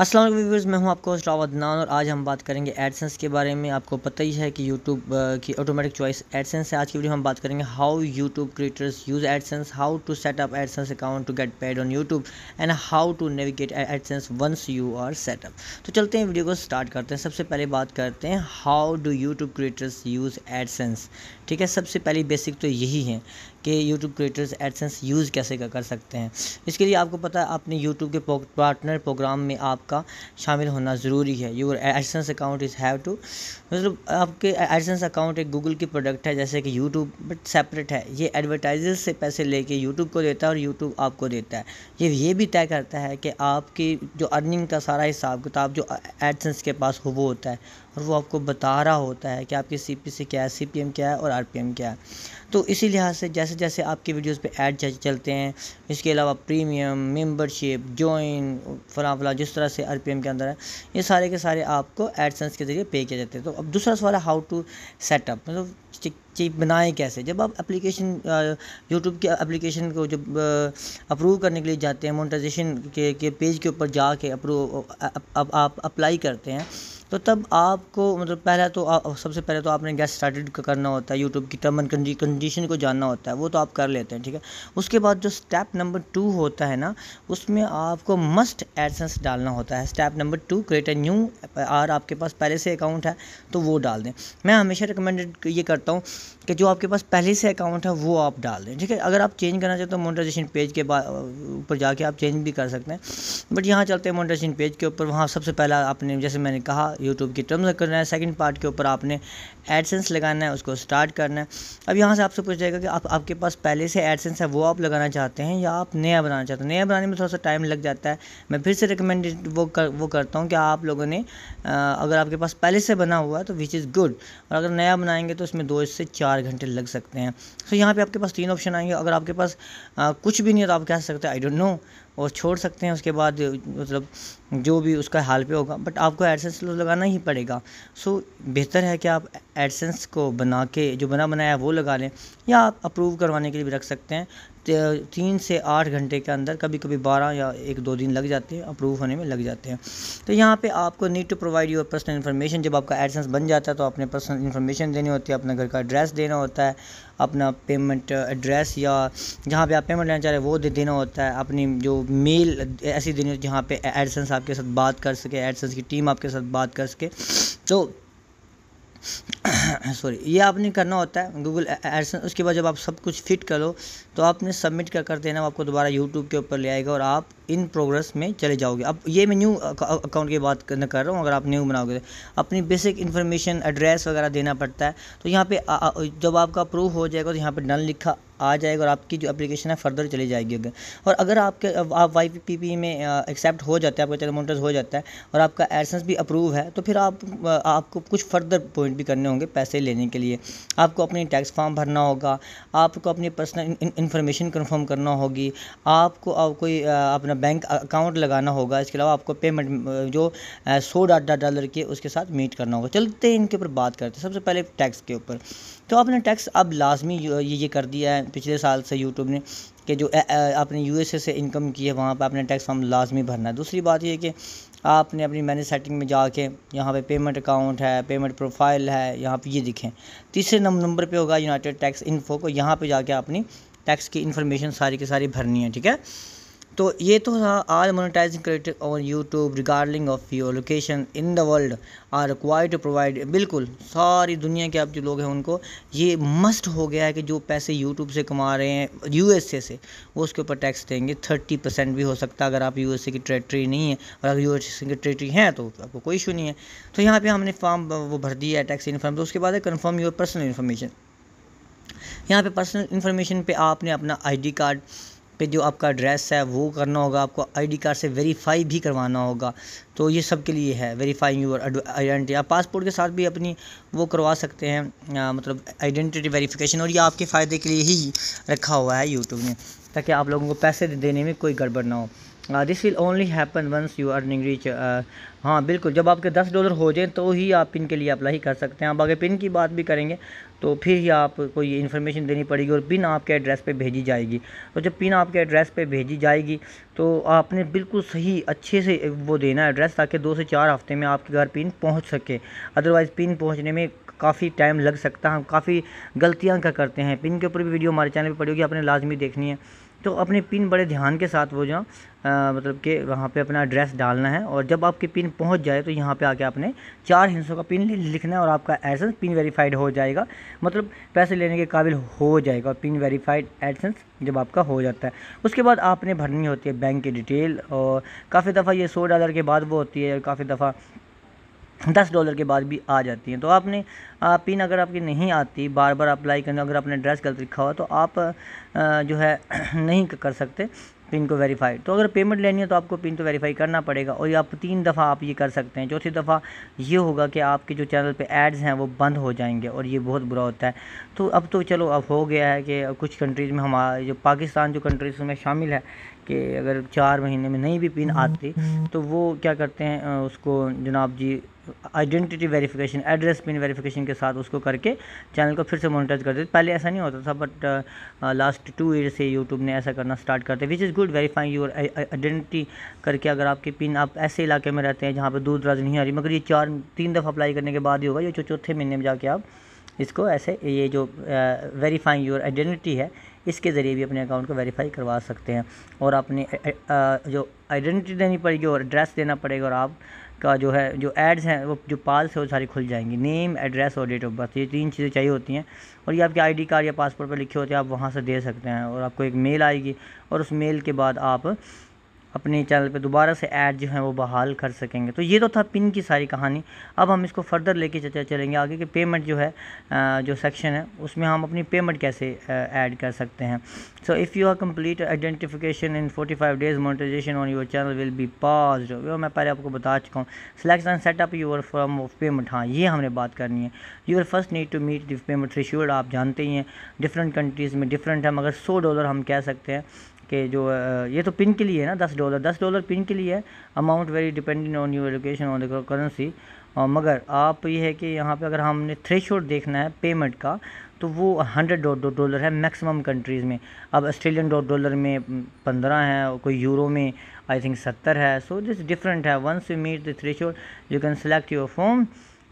Aslam viewers मैं हूं आपको अशराव अदनान और आज हम बात करेंगे एडसेंस के बारे में आपको पता ही है कि यूट्यूब की ऑटोमेटिक चॉइस एडसेंस है आज की वीडियो में हम बात करेंगे how YouTube creators use AdSense how to set up AdSense account to get paid on YouTube and how to navigate AdSense once you are set up तो चलते हैं वीडियो को स्टार्ट करते हैं सबसे पहले बात करते हैं how do YouTube creators use AdSense ठीक है सबसे पहली बेसिक तो यही है कि यूट्यूब क्रिएटर्स एडसेंस यूज़ कैसे कर सकते हैं इसके लिए आपको पता है अपने यूट्यूब के पार्टनर प्रोग्राम में आपका शामिल होना ज़रूरी है your AdSense account is have to मतलब आपके एडसेंस अकाउंट एक गूगल की प्रोडक्ट है जैसे कि यूट्यूब बट सेपरेट है ये एडवर्टाइजर से पैसे लेके यूट्यूब को देता है और यूट्यूब आपको देता है ये ये भी तय करता है कि आपकी जो अर्निंग का सारा हिसाब किताब जो एडसेंस के पास हो वो होता है और वो आपको बता रहा होता है कि आपके सी पी सी क्या है सी पी एम क्या है और आर पी एम क्या है तो इसी लिहाज से जैसे जैसे आपके वीडियोस पे ऐड चलते हैं इसके अलावा प्रीमियम मेंबरशिप जॉइन फला फला जिस तरह से आर पी एम के अंदर है ये सारे के सारे आपको एडसेंस के ज़रिए पे किया जाते हैं तो अब दूसरा सवाल है हाउ टू सेटअप मतलब चीज़ बनाएं कैसे जब आप एप्लीकेशन यूट्यूब के एप्लीकेशन को जब अप्रूव करने के लिए जाते हैं मोनेटाइजेशन के, के पेज के ऊपर जाके अप्रूव आप अप्लाई करते हैं तो तब आपको मतलब पहला तो आ, सबसे पहले तो आपने गैस स्टार्टेड करना होता है यूट्यूब की टर्म एंड कंडीशन को जानना होता है वो तो आप कर लेते हैं ठीक है उसके बाद जो स्टेप नंबर टू होता है ना उसमें आपको मस्ट एडसेंस डालना होता है step number two create a new or आपके पास पहले से अकाउंट है तो वो डाल दें मैं हमेशा रिकमेंडेड ये करता हूँ कि जो आपके पास पहले से अकाउंट है वो आप डाल दें ठीक है अगर आप चेंज करना चाहते हो मोनेटाइजेशन पेज के ऊपर जाके आप चेंज भी कर सकते हैं बट यहाँ चलते हैं मोनेटाइजेशन पेज के ऊपर वहाँ सबसे पहला आपने जैसे मैंने कहा यूट्यूब की टर्म्स करना है सेकंड पार्ट के ऊपर आपने एडसेंस लगाना है उसको स्टार्ट करना है अब यहाँ से आपसे पूछ जाएगा कि आप आपके पास पहले से एडसेंस है वो आप लगाना चाहते हैं या आप नया बनाना चाहते हैं नया बनाने में थोड़ा सा टाइम लग जाता है मैं फिर से रिकमेंडेड वो कर वो करता हूँ कि आप लोगों ने अगर आपके पास पहले से बना हुआ है तो विच इज़ गुड और अगर नया बनाएंगे तो उसमें दो से चार घंटे लग सकते हैं सो यहाँ पर आपके पास तीन ऑप्शन आएंगे अगर आपके पास कुछ भी नहीं है तो आप कह सकते हैं आई डोंट नो और छोड़ सकते हैं उसके बाद मतलब जो भी उसका हाल पे होगा बट आपको एडसेंस तो लगाना ही पड़ेगा सो बेहतर है कि आप एडसेंस को बना के जो बना बनाया है वो लगा लें या आप अप्रूव करवाने के लिए भी रख सकते हैं तीन से आठ घंटे के अंदर कभी कभी बारह या एक दो दिन लग जाते हैं अप्रूव होने में लग जाते हैं तो यहाँ पे आपको need to provide your personal information जब आपका एडसेंस बन जाता है तो आपने पर्सनल इन्फॉर्मेशन देनी होती है अपना घर का एड्रेस देना होता है अपना पेमेंट एड्रेस या जहाँ पे आप पेमेंट लेना चाह रहे हैं वो दे देना होता है अपनी जो मेल ऐसी देनी होती है जहाँ पे एडसेंस आपके साथ बात कर सके एडसेंस की टीम आपके साथ बात कर सके तो सॉरी ये आपने करना होता है गूगल एडसन उसके बाद जब आप सब कुछ फिट कर लो तो आपने सबमिट कर कर देना आपको दोबारा यूट्यूब के ऊपर ले आएगा और आप इन प्रोग्रेस में चले जाओगे अब ये मैं न्यू अकाउंट की बात कर, कर रहा हूँ अगर आप न्यू बनाओगे अपनी बेसिक इन्फॉर्मेशन एड्रेस वगैरह देना पड़ता है तो यहाँ पर जब आपका अप्रूव हो जाएगा तो यहाँ पर डन लिखा आ जाएगा और आपकी जो एप्लीकेशन है फर्दर चली जाएगी अगर और अगर आपके आप वाई पी पी पी में एक्सेप्ट हो जाता है आपका चैनल मोनिटर्स हो जाता है और आपका एडसेंस भी अप्रूव है तो फिर आप आपको कुछ फर्दर पॉइंट भी करने होंगे पैसे लेने के लिए आपको अपनी टैक्स फॉर्म भरना होगा आपको अपनी पर्सनल इन्फॉर्मेशन कन्फर्म करना होगी आपको कोई अपना बैंक अकाउंट लगाना होगा इसके अलावा आपको पेमेंट जो सौ डॉलर के उसके साथ मीट करना होगा चलते हैं इनके ऊपर बात करते हैं सबसे पहले टैक्स के ऊपर तो आपने टैक्स अब लाजमी ये ये कर दिया है पिछले साल से यूट्यूब ने कि जो आपने यू से इनकम की है वहाँ पर आपने टैक्स फॉर्म लाजमी भरना है दूसरी बात यह कि आपने अपनी मैनेज सेटिंग में जाके यहाँ पे पेमेंट अकाउंट है पेमेंट प्रोफाइल है यहाँ पे ये दिखें तीसरे नंबर पे होगा यूनाइटेड टैक्स इन्फो को यहाँ पे जाके अपनी टैक्स की इन्फॉर्मेशन सारी की सारी भरनी है ठीक है तो ये तो था all monetizing creative on YouTube regarding of your location in the world are require to provide बिल्कुल सारी दुनिया के आप जो लोग हैं उनको ये मस्ट हो गया है कि जो पैसे यूट्यूब से कमा रहे हैं यू से वो उसके ऊपर टैक्स देंगे थर्टी परसेंट भी हो सकता है अगर आप यू की टेरेटरी नहीं है और अगर एस की टेरेटरी हैं तो आपको कोई इशू नहीं है तो यहाँ पर हमने फॉर्म वो भर दिया है टैक्स इन्फॉर्म तो उसके बाद है कन्फर्म योर पर्सनल इन्फॉर्मेशन यहाँ पे पर्सनल इन्फॉर्मेशन पे आपने अपना आईडी कार्ड पे जो आपका एड्रेस है वो करना होगा आपको आईडी कार्ड से वेरीफाई भी करवाना होगा तो ये सब के लिए है वेरीफाइंग यूर आइडेंटिटी आप पासपोर्ट के साथ भी अपनी वो करवा सकते हैं आ, मतलब आइडेंटिटी वेरीफिकेशन और ये आपके फ़ायदे के लिए ही रखा हुआ है यूट्यूब ने ताकि आप लोगों को पैसे देने में कोई गड़बड़ ना हो this will only happen once you earning reach हाँ बिल्कुल जब आपके दस डॉलर हो जाएँ तो ही आप पिन के लिए अप्लाई कर सकते हैं आप अगर पिन की बात भी करेंगे तो फिर ही आपको ये इन्फॉर्मेशन देनी पड़ेगी और पिन आपके एड्रेस पे भेजी जाएगी और जब पिन आपके एड्रेस पे भेजी जाएगी तो आपने बिल्कुल सही अच्छे से वो देना एड्रेस ताकि दो से चार हफ्ते में आपके घर पिन पहुँच सके अदरवाइज़ पिन पहुँचने में काफ़ी टाइम लग सकता है हम काफ़ी गलतियाँ का करते हैं पिन के ऊपर भी वीडियो हमारे चैनल पर पड़ी होगी आपने लाजमी देखनी है तो अपने पिन बड़े ध्यान के साथ वो जो मतलब कि वहाँ पे अपना एड्रेस डालना है और जब आपके पिन पहुँच जाए तो यहाँ पे आके आपने चार हिंसों का पिन लिखना है और आपका एडसेंस पिन वेरीफाइड हो जाएगा मतलब पैसे लेने के काबिल हो जाएगा पिन वेरीफाइड एडसेंस जब आपका हो जाता है उसके बाद आपने भरनी होती है बैंक की डिटेल और काफ़ी दफ़ा ये सौ डॉलर के बाद वो होती है काफ़ी दफ़ा दस डॉलर के बाद भी आ जाती हैं तो आपने पिन अगर आपकी नहीं आती बार बार अप्लाई करना अगर आपने एड्रेस गलत लिखा हुआ तो आप जो है नहीं कर सकते पिन को वेरीफाई तो अगर पेमेंट लेनी है तो आपको पिन तो वेरीफाई करना पड़ेगा और ये आप तीन दफ़ा आप ये कर सकते हैं चौथी दफ़ा ये होगा कि आपके जो चैनल पे एड्स हैं वो बंद हो जाएंगे और ये बहुत बुरा होता है तो अब तो चलो अब हो गया है कि कुछ कंट्रीज़ में हमारा जो पाकिस्तान जो कंट्रीज़ में शामिल है कि अगर चार महीने में नहीं भी पिन हम्म, आती हम्म। तो वो क्या करते हैं उसको जनाब जी identity verification address pin verification के साथ उसको करके चैनल को फिर से मोनिटाइज कर देते पहले ऐसा नहीं होता था बट लास्ट टू ईयर से यूट्यूब ने ऐसा करना स्टार्ट करते which is good verifying your identity करके अगर आपकी पिन आप ऐसे इलाके में रहते हैं जहाँ पर दूर दराज नहीं आ रही मगर ये चार तीन दफ़ा अप्लाई करने के बाद ही होगा ये चौथे महीने में जाके आप इसको ऐसे ये जो वेरीफाइंग योर आइडेंटिटी है इसके ज़रिए भी अपने अकाउंट को वेरीफाई करवा सकते हैं और अपनी जो आइडेंटिटी देनी पड़ेगी और एड्रेस देना पड़ेगा और आपका जो है जो एड्स हैं वो जो पाल्स है वो सारी खुल जाएंगी नेम एड्रेस और डेट ऑफ बर्थ ये तीन चीज़ें चाहिए होती हैं और ये आपके आईडी कार्ड या पासपोर्ट पर लिखे होते हैं आप वहाँ से दे सकते हैं और आपको एक मेल आएगी और उस मेल के बाद आप अपने चैनल पे दोबारा से ऐड जो है वो बहाल कर सकेंगे तो ये तो था पिन की सारी कहानी अब हम इसको फर्दर लेके चलेंगे आगे के पेमेंट जो है जो सेक्शन है उसमें हम अपनी पेमेंट कैसे ऐड कर सकते हैं so if you are complete identification in forty five days monetization on your channel will be pass वो मैं पहले आपको बता चुका हूँ select and set up your form of payment हाँ ये हमने बात करनी है your first need to meet this payment threshold आप जानते ही हैं डिफरेंट कंट्रीज़ में डिफरेंट है मगर सौ डॉलर हम कह सकते हैं कि जो ये तो पिन के लिए है ना दस डॉलर दस डॉलर पिन के लिए है amount very dependent on your allocation on the currency मगर आप ये है कि यहाँ पे अगर हमने थ्रेश देखना है पेमेंट का तो वो हंड्रेड डॉट डॉलर है मैक्सिमम कंट्रीज़ में अब ऑस्ट्रेलियन डॉट डॉलर में पंद्रह है कोई यूरो में आई थिंक सत्तर है सो दिस डिफरेंट है once you meet the threshold you can select your form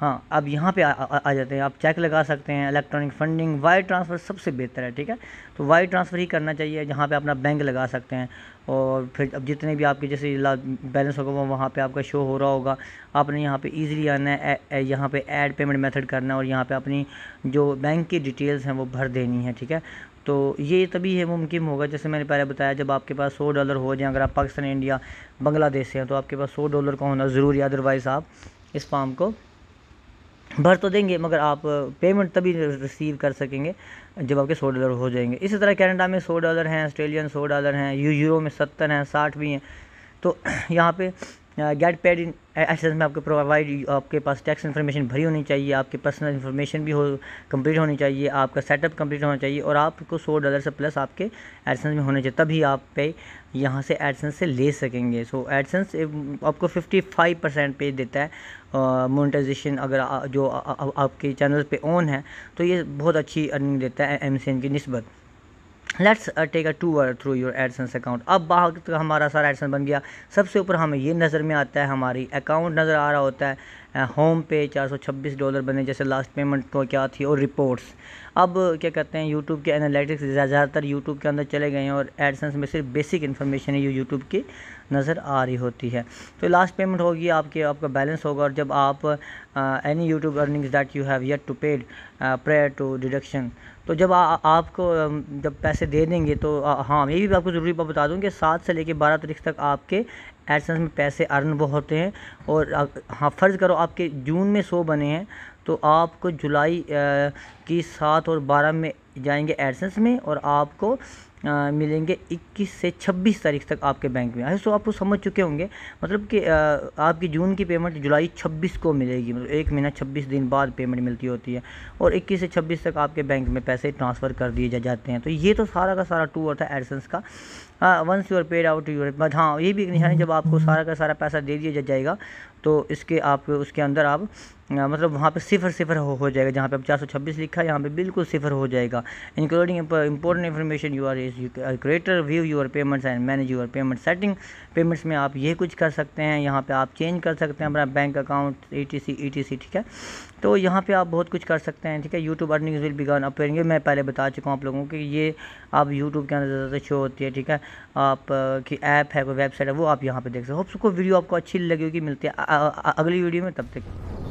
हाँ आप यहाँ पे आ, आ, आ जाते हैं आप चेक लगा सकते हैं इलेक्ट्रॉनिक फंडिंग वायर ट्रांसफ़र सबसे बेहतर है ठीक है तो वायर ट्रांसफ़र ही करना चाहिए जहाँ पे अपना बैंक लगा सकते हैं और फिर अब जितने भी आपके जैसे बैलेंस होगा वो वहाँ पे आपका शो हो रहा होगा आपने यहाँ पे इजीली आना है यहाँ पे ऐड पेमेंट मेथड करना है और यहाँ पर अपनी जो बैंक की डिटेल्स हैं वो भर देनी है ठीक है तो ये तभी है मुमकिन होगा जैसे मैंने पहले बताया जब आपके पास सौ डॉलर हो जाए अगर आप पाकिस्तान इंडिया बांग्लादेश से हैं तो आपके पास सौ डॉलर का होना ज़रूरी है अदरवाइज़ आप इस फार्म को भर तो देंगे मगर आप पेमेंट तभी रिसीव कर सकेंगे जब आपके सौ डॉलर हो जाएंगे इसी तरह कनाडा में सौ डॉलर हैं ऑस्ट्रेलियन सौ डॉलर हैं यू यूरो में सत्तर हैं साठ भी हैं तो यहाँ पे गेट पेड इन एसेस में आपको प्रोवाइड आपके पास टैक्स इन्फॉर्मेशन भरी होनी चाहिए आपकी पर्सनल इन्फॉर्मेशन भी हो कंप्लीट होनी चाहिए आपका सेटअप कंप्लीट होना चाहिए और आपको सौ डॉलर से प्लस आपके एडसेंस में होने चाहिए तभी आप पे यहाँ से एडसेंस से ले सकेंगे सो so, एडसेंस आपको फिफ्टी फाइव परसेंट पे देता है uh, अगर आ, जो आ, आ, आपके चैनल पे ऑन है तो ये बहुत अच्छी अर्निंग देता है एम की नस्बत let's take a tour through your AdSense account अब बाहर तक तो हमारा सारा एडसेंस बन गया सबसे ऊपर हमें ये नज़र में आता है हमारी अकाउंट नज़र आ रहा होता है होम पे 426 डॉलर बने जैसे लास्ट पेमेंट तो क्या थी और रिपोर्ट्स अब क्या कहते हैं यूट्यूब के एनालिटिक्स ज़्यादातर यूट्यूब के अंदर चले गए हैं और एडसेंस में सिर्फ बेसिक इन्फॉर्मेशन ही यूट्यूब की नज़र आ रही होती है तो लास्ट पेमेंट होगी आपके आपका बैलेंस होगा और जब आप any YouTube earnings that you have yet to paid prior to deduction तो जब आ, आपको जब पैसे दे देंगे तो आ, हाँ ये भी आपको ज़रूरी बता दूँ कि सात से लेकर बारह तारीख तक आपके एडसेंस में पैसे अर्न वो होते हैं और हाँ फ़र्ज़ करो आपके जून में सौ बने हैं तो आपको जुलाई की सात और बारह में जाएंगे एडसेंस में और आपको आ, मिलेंगे 21 से 26 तारीख तक आपके बैंक में सो आप तो समझ चुके होंगे मतलब कि आपकी जून की पेमेंट जुलाई 26 को मिलेगी मतलब एक महीना 26 दिन बाद पेमेंट मिलती होती है और 21 से 26 तक आपके बैंक में पैसे ट्रांसफ़र कर दिए जा जाते हैं तो ये तो सारा का सारा टू था एडसेंस का हाँ once are paid out your but हाँ ये भी एक है जब आपको सारा का सारा पैसा दे दिया जाएगा तो इसके आप उसके अंदर आप मतलब वहाँ पे सिफर सिफर हो, हो जाएगा जहाँ पे आप चार सौ छब्बीस लिखा है यहाँ पे बिल्कुल सिफर हो जाएगा including important information you are is creator view your payments and manage your payment setting payments में आप ये कुछ कर सकते हैं यहाँ पे आप चेंज कर सकते हैं अपना bank account E T C E T C ठीक है तो यहाँ पे आप बहुत कुछ कर सकते हैं ठीक है यूट्यूब अर्निंग विल बिगन अपेयरेंगे मैं पहले बता चुका हूँ आप लोगों को ये आप यूट्यूब के अंदर ज़्यादा शो होती है ठीक है आप की ऐप है कोई वेबसाइट है वो आप यहाँ पे देख सकते हो सबको वीडियो आपको अच्छी लगी होगी मिलती है अगली वीडियो में तब तक